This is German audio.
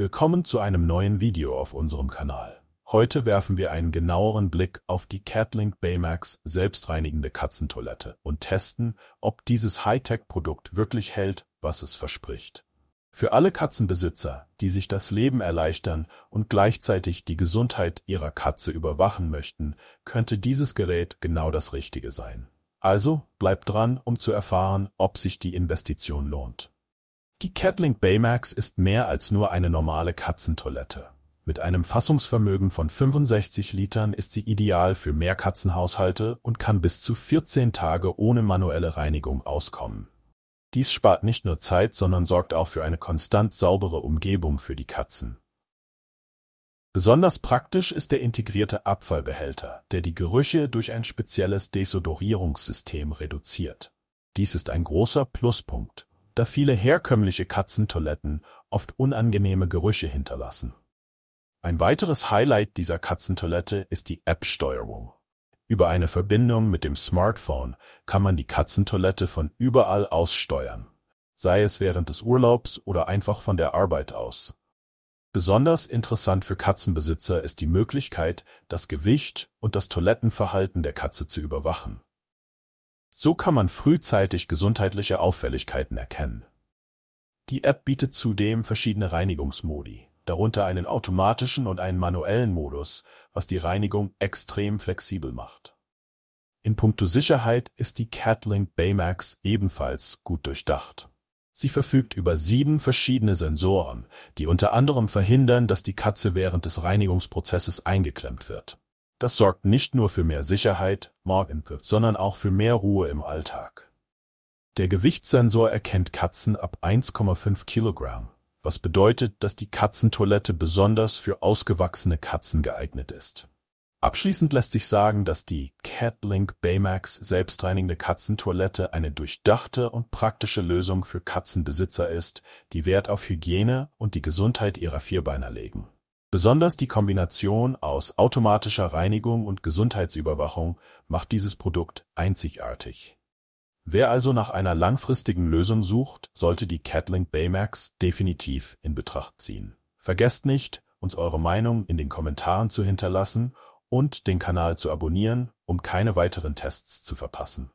Willkommen zu einem neuen Video auf unserem Kanal. Heute werfen wir einen genaueren Blick auf die Catlink Baymax selbstreinigende Katzentoilette und testen, ob dieses Hightech-Produkt wirklich hält, was es verspricht. Für alle Katzenbesitzer, die sich das Leben erleichtern und gleichzeitig die Gesundheit ihrer Katze überwachen möchten, könnte dieses Gerät genau das Richtige sein. Also bleibt dran, um zu erfahren, ob sich die Investition lohnt. Die Catlink Baymax ist mehr als nur eine normale Katzentoilette. Mit einem Fassungsvermögen von 65 Litern ist sie ideal für Mehrkatzenhaushalte und kann bis zu 14 Tage ohne manuelle Reinigung auskommen. Dies spart nicht nur Zeit, sondern sorgt auch für eine konstant saubere Umgebung für die Katzen. Besonders praktisch ist der integrierte Abfallbehälter, der die Gerüche durch ein spezielles Desodorierungssystem reduziert. Dies ist ein großer Pluspunkt da viele herkömmliche Katzentoiletten oft unangenehme Gerüche hinterlassen. Ein weiteres Highlight dieser Katzentoilette ist die App-Steuerung. Über eine Verbindung mit dem Smartphone kann man die Katzentoilette von überall aus steuern, sei es während des Urlaubs oder einfach von der Arbeit aus. Besonders interessant für Katzenbesitzer ist die Möglichkeit, das Gewicht und das Toilettenverhalten der Katze zu überwachen. So kann man frühzeitig gesundheitliche Auffälligkeiten erkennen. Die App bietet zudem verschiedene Reinigungsmodi, darunter einen automatischen und einen manuellen Modus, was die Reinigung extrem flexibel macht. In puncto Sicherheit ist die Catlink Baymax ebenfalls gut durchdacht. Sie verfügt über sieben verschiedene Sensoren, die unter anderem verhindern, dass die Katze während des Reinigungsprozesses eingeklemmt wird. Das sorgt nicht nur für mehr Sicherheit, sondern auch für mehr Ruhe im Alltag. Der Gewichtssensor erkennt Katzen ab 1,5 Kilogramm, was bedeutet, dass die Katzentoilette besonders für ausgewachsene Katzen geeignet ist. Abschließend lässt sich sagen, dass die Catlink Baymax selbstreinigende Katzentoilette eine durchdachte und praktische Lösung für Katzenbesitzer ist, die Wert auf Hygiene und die Gesundheit ihrer Vierbeiner legen. Besonders die Kombination aus automatischer Reinigung und Gesundheitsüberwachung macht dieses Produkt einzigartig. Wer also nach einer langfristigen Lösung sucht, sollte die Catlink Baymax definitiv in Betracht ziehen. Vergesst nicht, uns eure Meinung in den Kommentaren zu hinterlassen und den Kanal zu abonnieren, um keine weiteren Tests zu verpassen.